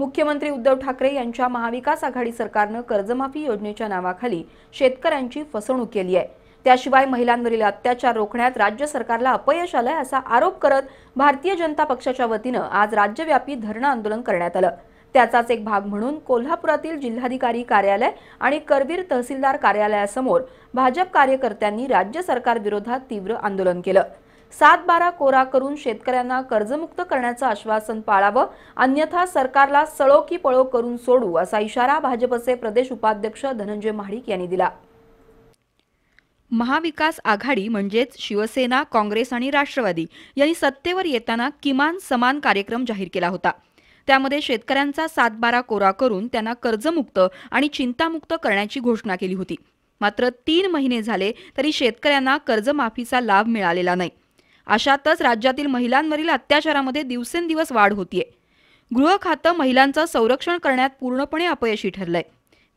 मुख्यमंत्री उद्धव ठाकरे यांच्या महाविकास आघाडी सरकारनं कर्जमाफी योजनेच्या नावाखाली शेतकऱ्यांची फसवणूक केली आहे त्याशिवाय महिलांवरील अत्याचार रोखण्यात राज्य सरकारला अपयश आलंय असा आरोप करत भारतीय जनता पक्षाच्या वतीनं आज राज्यव्यापी धरणं आंदोलन करण्यात आलं त्याचाच एक भाग म्हणून कोल्हापुरातील जिल्हाधिकारी कार्यालय आणि करवीर तहसीलदार कार्यालयासमोर भाजप कार्यकर्त्यांनी राज्य सरकार विरोधात तीव्र आंदोलन केलं सात बारा कोरा करून शेतकऱ्यांना कर्जमुक्त करण्याचं आश्वासन पाळावं अन्यथा सरकारला सळो की पळो करून सोडू असा इशारा भाजपचे प्रदेश उपाध्यक्ष धनंजय महाडिक यांनी दिला महाविकास आघाडी म्हणजेच शिवसेना काँग्रेस आणि राष्ट्रवादी यांनी सत्तेवर येताना किमान समान कार्यक्रम जाहीर केला होता त्यामध्ये शेतकऱ्यांचा सातबारा कोरा करून त्यांना कर्जमुक्त आणि चिंतामुक्त करण्याची घोषणा केली होती मात्र तीन महिने झाले तरी शेतकऱ्यांना कर्जमाफीचा लाभ मिळालेला नाही अशातच राज्यातील महिलांवरील अत्याचारामध्ये दिवसेंदिवस वाढ होतीये गृह खातं महिलांचं संरक्षण करण्यात पूर्णपणे अपयशी ठरलंय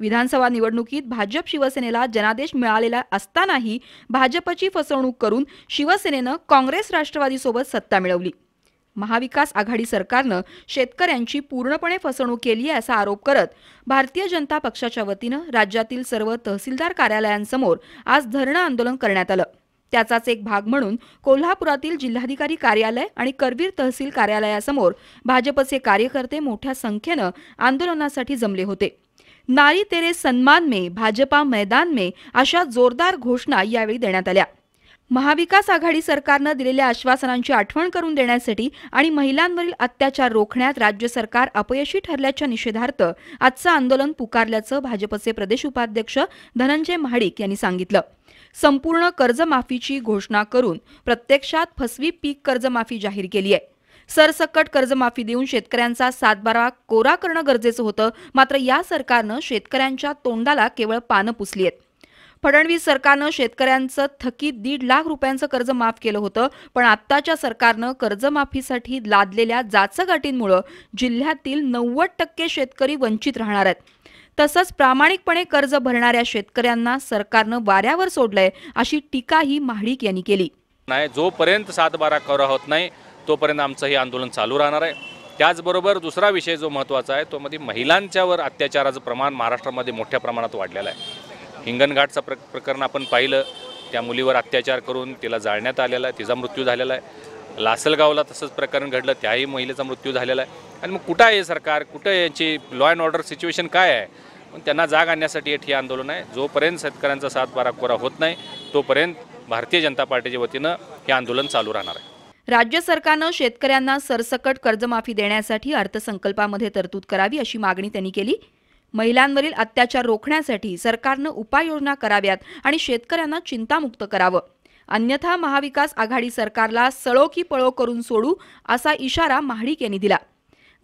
विधानसभा निवडणुकीत भाजप शिवसेनेला जनादेश मिळालेला असतानाही भाजपची फसवणूक करून शिवसेनेनं काँग्रेस राष्ट्रवादीसोबत सत्ता मिळवली महाविकास आघाडी सरकारनं शेतकऱ्यांची पूर्णपणे फसवणूक केली आहे असा आरोप करत भारतीय जनता पक्षाच्या वतीनं राज्यातील सर्व तहसीलदार कार्यालयांसमोर आज धरणं आंदोलन करण्यात आलं त्याचाच एक भाग म्हणून कोल्हापुरातील जिल्हाधिकारी कार्यालय आणि करवीर तहसील कार्यालयासमोर भाजपचे कार्यकर्ते मोठ्या संख्येनं आंदोलनासाठी जमले होते नारी तेरे सन्मान मे भाजपा मैदान मे अशा जोरदार घोषणा यावेळी देण्यात आल्या महाविकास आघाडी सरकारनं दिलेल्या आश्वासनांची आठवण करून देण्यासाठी आणि महिलांवरील अत्याचार रोखण्यात राज्य सरकार अपयशी ठरल्याच्या निषेधार्थ आजचं आंदोलन पुकारल्याचं भाजपचे प्रदेश उपाध्यक्ष धनंजय महाडिक यांनी सांगितलं संपूर्ण कर्जमाफीची घोषणा करून प्रत्यक्षात फसवी पीक कर्जमाफी जाहीर केली आहे सरसकट कर्जमाफी देऊन शेतकऱ्यांचा सातबारा कोरा करणं गरजेचं होतं मात्र या सरकारनं शेतकऱ्यांच्या तोंडाला केवळ पानं पुसली आहेत फडणवीस सरकारनं शेतकऱ्यांचं थकीत दीड लाख रुपयांचं कर्ज माफ केलं होतं पण आत्ताच्या सरकारनं कर्जमाफीसाठी लादलेल्या जाचगाटींमुळं जिल्ह्यातील नव्वद टक्के शेतकरी वंचित राहणार आहेत तसंच प्रामाणिकपणे कर्ज भरणाऱ्या शेतकऱ्यांना सरकारनं वाऱ्यावर सोडलंय अशी टीकाही महाडिक यांनी केली नाही जोपर्यंत सात बारा करा होत नाही तोपर्यंत आमचं हे आंदोलन चालू राहणार आहे त्याचबरोबर दुसरा विषय जो महत्त्वाचा आहे तो मध्ये महिलांच्यावर अत्याचाराचं प्रमाण महाराष्ट्रामध्ये मोठ्या प्रमाणात वाढलेलं आहे हिंगणघाटचं प्र प्रकरण आपण पाहिलं त्या मुलीवर अत्याचार करून तिला जाळण्यात आलेला आहे तिचा मृत्यू झालेला आहे लासलगावला तसंच प्रकरण घडलं त्याही महिलेचा मृत्यू झालेला आहे आणि मग कुठं आहे सरकार कुठं यांची लॉ अँड ऑर्डर सिच्युएशन काय आहे पण त्यांना जाग आणण्यासाठी हे आंदोलन आहे जोपर्यंत शेतकऱ्यांचा साथ बाराकोरा होत नाही तोपर्यंत भारतीय जनता पार्टीच्या वतीनं हे आंदोलन चालू राहणार आहे राज्य सरकारनं शेतकऱ्यांना सरसकट कर्जमाफी देण्यासाठी अर्थसंकल्पामध्ये तरतूद करावी अशी मागणी त्यांनी केली महिलांवरील अत्याचार रोखण्यासाठी सरकारनं उपाययोजना कराव्यात आणि शेतकऱ्यांना चिंतामुक्त करावं अन्यथा महाविकास आघाडी सरकारला सळो की पळो करून सोडू असा इशारा महाडिक यांनी दिला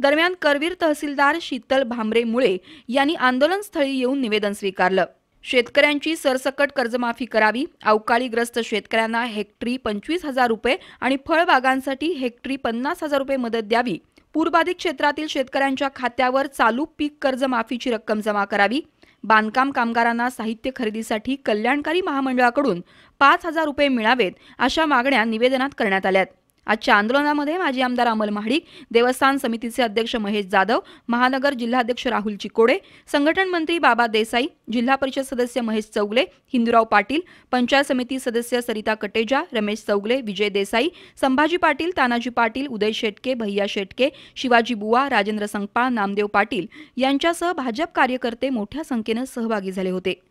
दरम्यान करवीर तहसीलदार शीतल भांबरे मुळे यांनी आंदोलनस्थळी येऊन निवेदन स्वीकारलं शेतकऱ्यांची सरसकट कर्जमाफी करावी अवकाळीग्रस्त शेतकऱ्यांना हेक्टरी पंचवीस हजार रुपये आणि फळबागांसाठी हेक्टरी पन्नास हजार रुपये मदत द्यावी पूरबाधित क्षेत्रातील शेतकऱ्यांच्या खात्यावर चालू पीक कर्ज माफीची रक्कम जमा करावी बांधकाम कामगारांना साहित्य खरेदीसाठी कल्याणकारी महामंडळाकडून पाच हजार रुपये मिळावेत अशा मागण्या निवेदनात करण्यात आल्यात आजच्या आंदोलनामध्ये माजी आमदार अमल महाडिक देवस्थान समितीचे अध्यक्ष महेश जाधव महानगर जिल्हाध्यक्ष राहुल चिकोडे संघटन मंत्री बाबा देसाई जिल्हा परिषद सदस्य महेश चौगले हिंदूराव पाटील पंचायत समिती सदस्य सरिता कटेजा रमेश चौगले विजय देसाई संभाजी पाटील तानाजी पाटील उदय शेटके भैया शेटके शिवाजी बुवा राजेंद्र संगपाळ नामदेव पाटील यांच्यासह भाजप कार्यकर्ते मोठ्या संख्येनं सहभागी झाले होते